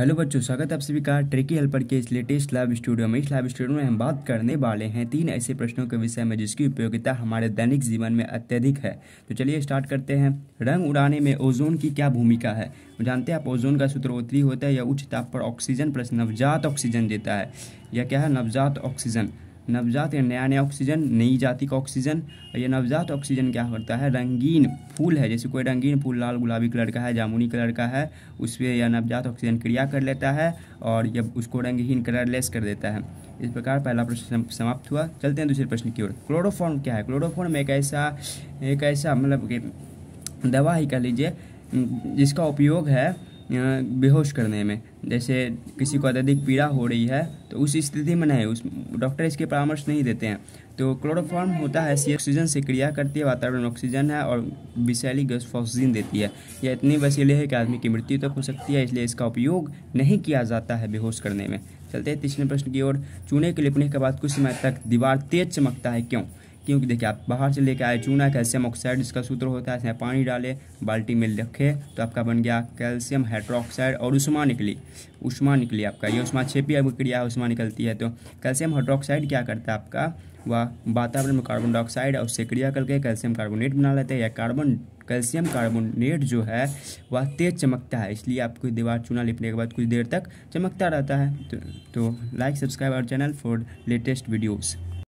hello बच्चों स्वागत है आप सभी का ट्रेकी हेल्पर के इस लेटेस्ट लाइव स्टूडियो में इस लाइव स्टूडियो में हम बात करने वाले हैं तीन ऐसे प्रश्नों के विषय में जिसकी उपयोगिता हमारे दैनिक जीवन में अत्यधिक है तो चलिए स्टार्ट करते हैं रंग उड़ाने में ओजोन की क्या भूमिका है जानते हैं आप ओजोन का सूत्र उत्तरी होता है या उच्च ताप पर ऑक्सीजन प्लस नवजात ऑक्सीजन देता है या क्या है नवजात ऑक्सीजन नवजात या नया नया ऑक्सीजन नई जाति का ऑक्सीजन और ये नवजात ऑक्सीजन क्या करता है रंगीन फूल है जैसे कोई रंगीन फूल लाल गुलाबी कलर का है जामुनी कलर का है उस पर यह नवजात ऑक्सीजन क्रिया कर लेता है और यह उसको रंगहीन कलरलेस कर देता है इस प्रकार पहला प्रश्न समाप्त हुआ चलते हैं दूसरे प्रश्न की ओर क्लोरोफॉर्म क्या है क्लोरोफॉर्म एक ऐसा एक ऐसा मतलब दवा ही कह लीजिए जिसका उपयोग है बेहोश करने में जैसे किसी को अत्यधिक पीड़ा हो रही है तो उस स्थिति में नहीं उस डॉक्टर इसके परामर्श नहीं देते हैं तो क्लोरोफॉर्म होता है सी ऑक्सीजन से क्रिया करती है वातावरण ऑक्सीजन है और विशैली गैस फॉक्सीजन देती है यह इतनी वसीले है कि आदमी की मृत्यु तक तो हो सकती है इसलिए इसका उपयोग नहीं किया जाता है बेहोश करने में चलते हैं तीसरे प्रश्न की ओर चूने के लिपने के बाद कुछ समय तक दीवार तेज चमकता है क्यों क्योंकि देखिए आप बाहर से लेकर आए चूना कैल्शियम ऑक्साइड इसका सूत्र होता है इसमें पानी डाले बाल्टी में रखे तो आपका बन गया कैल्शियम हाइड्रोक्साइड और उष्मा निकली उष्मा निकली आपका ये उष्मा छेपी क्रिया है उष्मा निकलती है तो कैल्शियम हाइड्रोक्साइड क्या करता है आपका वह वातावरण में कार्बन डाइऑक्साइड और उससे क्रिया करके कैल्शियम कार्बोनेट बना लेते हैं या कार्बन कैल्शियम कार्बोनेट जो है वह तेज चमकता है इसलिए आपको दीवार चूना लिपने के बाद कुछ देर तक चमकता रहता है तो, तो like subscribe our channel for latest videos